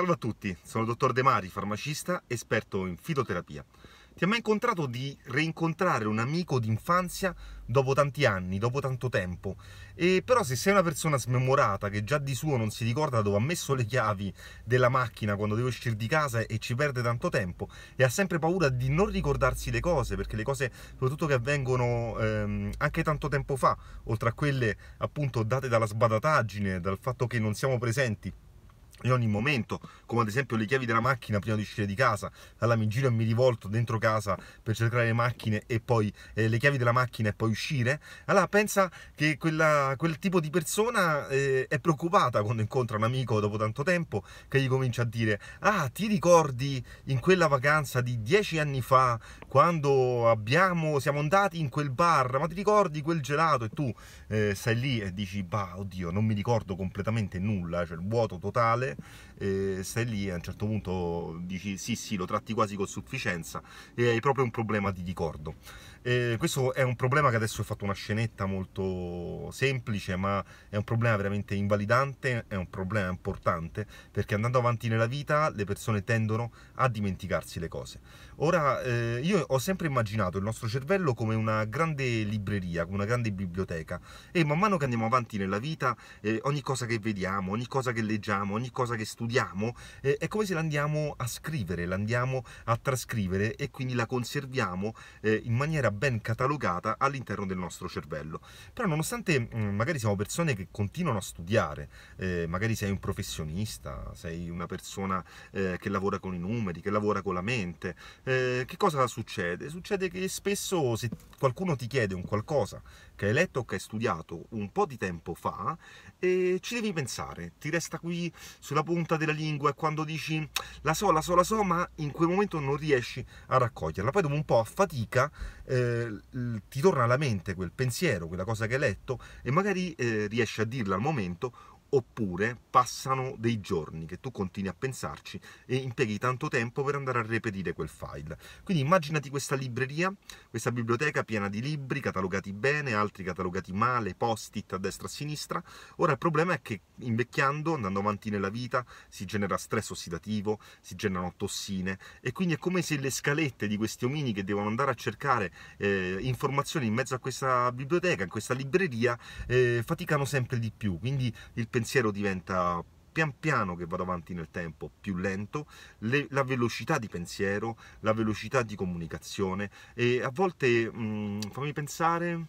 Salve a tutti, sono il dottor De Mari, farmacista, esperto in fitoterapia. Ti ha mai incontrato di reincontrare un amico d'infanzia dopo tanti anni, dopo tanto tempo? E però se sei una persona smemorata che già di suo non si ricorda dove ha messo le chiavi della macchina quando deve uscire di casa e ci perde tanto tempo e ha sempre paura di non ricordarsi le cose, perché le cose soprattutto che avvengono ehm, anche tanto tempo fa, oltre a quelle appunto date dalla sbadataggine, dal fatto che non siamo presenti in ogni momento, come ad esempio le chiavi della macchina prima di uscire di casa, allora mi giro e mi rivolto dentro casa per cercare le macchine e poi eh, le chiavi della macchina e poi uscire, allora pensa che quella, quel tipo di persona eh, è preoccupata quando incontra un amico dopo tanto tempo che gli comincia a dire ah ti ricordi in quella vacanza di dieci anni fa quando abbiamo, siamo andati in quel bar, ma ti ricordi quel gelato e tu eh, stai lì e dici bah oddio non mi ricordo completamente nulla, c'è cioè il vuoto totale male, eh, stai lì e a un certo punto dici sì sì lo tratti quasi con sufficienza e hai proprio un problema di ricordo. Eh, questo è un problema che adesso ho fatto una scenetta molto semplice ma è un problema veramente invalidante, è un problema importante perché andando avanti nella vita le persone tendono a dimenticarsi le cose. Ora eh, io ho sempre immaginato il nostro cervello come una grande libreria, come una grande biblioteca e man mano che andiamo avanti nella vita eh, ogni cosa che vediamo, ogni cosa che leggiamo, ogni cosa qualcosa che studiamo, eh, è come se l'andiamo a scrivere, l'andiamo a trascrivere e quindi la conserviamo eh, in maniera ben catalogata all'interno del nostro cervello. Però nonostante mh, mm, magari siamo persone che continuano a studiare, eh, magari sei un professionista, sei una persona eh, che lavora con i numeri, che lavora con la mente, eh, che cosa succede? Succede che spesso se qualcuno ti chiede un qualcosa che hai letto o che hai studiato un po' di tempo fa, eh, ci devi pensare, ti resta qui sulla punta della lingua e quando dici la so, la so, la so, ma in quel momento non riesci a raccoglierla. Poi dopo un po' a fatica eh, ti torna alla mente quel pensiero, quella cosa che hai letto e magari eh, riesci a dirla al momento oppure passano dei giorni che tu continui a pensarci e impieghi tanto tempo per andare a reperire quel file. Quindi immaginati questa libreria, questa biblioteca piena di libri catalogati bene, altri catalogati male, post-it a destra e a sinistra. Ora il problema è che invecchiando, andando avanti nella vita, si genera stress ossidativo, si generano tossine e quindi è come se le scalette di questi omini che devono andare a cercare eh, informazioni in mezzo a questa biblioteca, in questa libreria, eh, faticano sempre di più. Quindi il pensiero diventa pian piano che vado avanti nel tempo più lento, le, la velocità di pensiero, la velocità di comunicazione e a volte mh, mm, fammi pensare,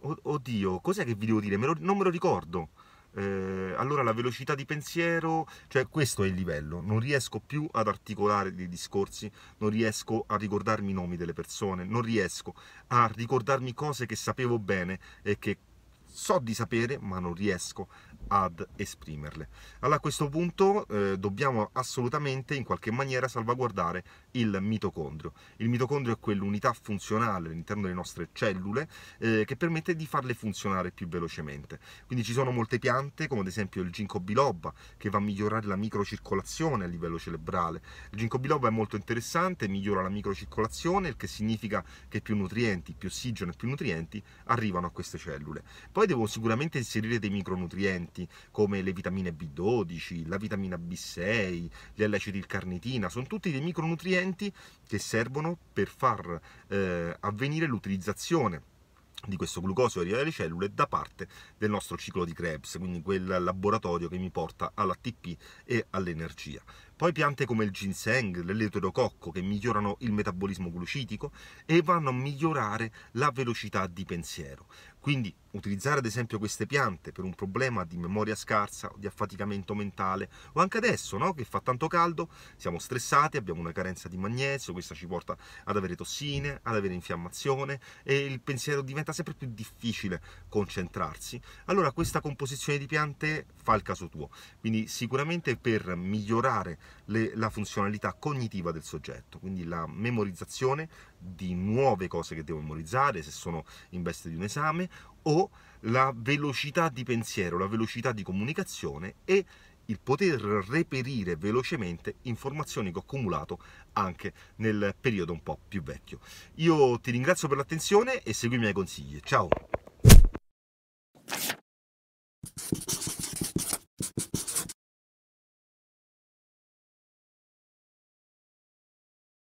oh, oddio, cos'è che vi devo dire? Me lo, non me lo ricordo. Eh, allora la velocità di pensiero, cioè questo è il livello, non riesco più ad articolare dei discorsi, non riesco a ricordarmi i nomi delle persone, non riesco a ricordarmi cose che sapevo bene e che so di sapere ma non riesco ad esprimerle. Allora a questo punto eh, dobbiamo assolutamente in qualche maniera salvaguardare il mitocondrio. Il mitocondrio è quell'unità funzionale all'interno delle nostre cellule eh, che permette di farle funzionare più velocemente. Quindi ci sono molte piante come ad esempio il ginkgo biloba che va a migliorare la microcircolazione a livello cerebrale. Il ginkgo biloba è molto interessante, migliora la microcircolazione, il che significa che più nutrienti, più ossigeno e più nutrienti arrivano a queste cellule. Poi devo sicuramente inserire dei micronutrienti importanti come le vitamine B12, la vitamina B6, gli l'L-acetilcarnitina, sono tutti dei micronutrienti che servono per far eh, avvenire l'utilizzazione di questo glucosio arriva alle cellule da parte del nostro ciclo di Krebs, quindi quel laboratorio che mi porta all'ATP e all'energia. Poi piante come il ginseng, l'eletrodococco che migliorano il metabolismo glucitico e vanno a migliorare la velocità di pensiero. Quindi utilizzare ad esempio queste piante per un problema di memoria scarsa, di affaticamento mentale o anche adesso no? che fa tanto caldo, siamo stressati, abbiamo una carenza di magnesio, questa ci porta ad avere tossine, ad avere infiammazione e il pensiero diventa sempre più difficile concentrarsi. Allora questa composizione di piante fa il caso tuo, quindi sicuramente per migliorare le, la funzionalità cognitiva del soggetto, quindi la memorizzazione di nuove cose che devo memorizzare, se sono in veste di un esame, o la velocità di pensiero, la velocità di comunicazione e il poter reperire velocemente informazioni che ho accumulato anche nel periodo un po' più vecchio. Io ti ringrazio per l'attenzione e segui i miei consigli. Ciao!